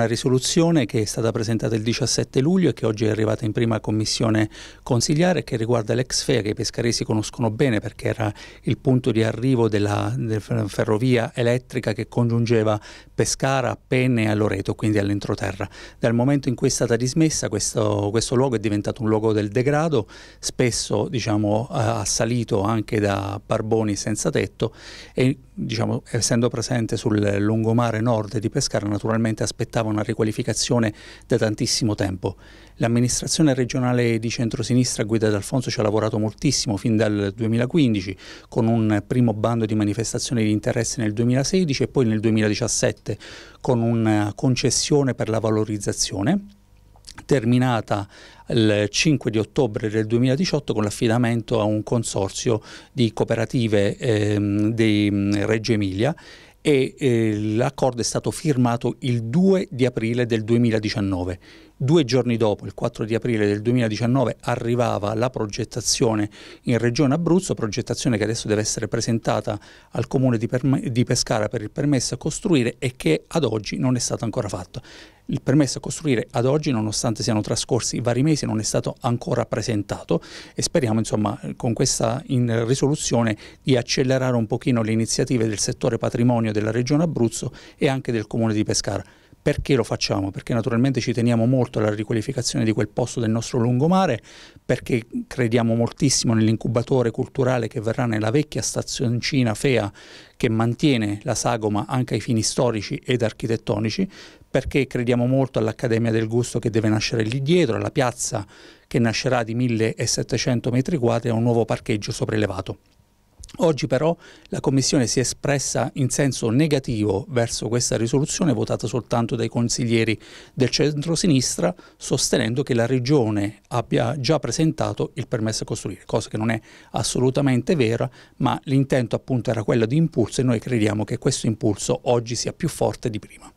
una risoluzione che è stata presentata il 17 luglio e che oggi è arrivata in prima commissione consigliare che riguarda l'ex FEA che i pescaresi conoscono bene perché era il punto di arrivo della, della ferrovia elettrica che congiungeva Pescara, Penne e Loreto, quindi all'entroterra. Dal momento in cui è stata dismessa questo, questo luogo è diventato un luogo del degrado, spesso diciamo, assalito anche da barboni senza tetto e diciamo, essendo presente sul lungomare nord di Pescara naturalmente aspettavano una riqualificazione da tantissimo tempo. L'amministrazione regionale di centrosinistra guida da Alfonso ci ha lavorato moltissimo fin dal 2015 con un primo bando di manifestazione di interesse nel 2016 e poi nel 2017 con una concessione per la valorizzazione terminata il 5 di ottobre del 2018 con l'affidamento a un consorzio di cooperative ehm, di Reggio Emilia e eh, l'accordo è stato firmato il 2 di aprile del 2019. Due giorni dopo, il 4 di aprile del 2019, arrivava la progettazione in Regione Abruzzo, progettazione che adesso deve essere presentata al Comune di, di Pescara per il permesso a costruire e che ad oggi non è stato ancora fatto. Il permesso a costruire ad oggi, nonostante siano trascorsi vari mesi, non è stato ancora presentato e speriamo insomma, con questa risoluzione di accelerare un pochino le iniziative del settore patrimonio bisogno della regione Abruzzo e anche del comune di Pescara. Perché lo facciamo? Perché naturalmente ci teniamo molto alla riqualificazione di quel posto del nostro lungomare, perché crediamo moltissimo nell'incubatore culturale che verrà nella vecchia stazioncina Fea che mantiene la sagoma anche ai fini storici ed architettonici, perché crediamo molto all'Accademia del Gusto che deve nascere lì dietro, alla piazza che nascerà di 1700 metri quadri a un nuovo parcheggio sopraelevato. Oggi però la Commissione si è espressa in senso negativo verso questa risoluzione votata soltanto dai consiglieri del centro-sinistra, sostenendo che la Regione abbia già presentato il permesso a costruire, cosa che non è assolutamente vera, ma l'intento appunto era quello di impulso e noi crediamo che questo impulso oggi sia più forte di prima.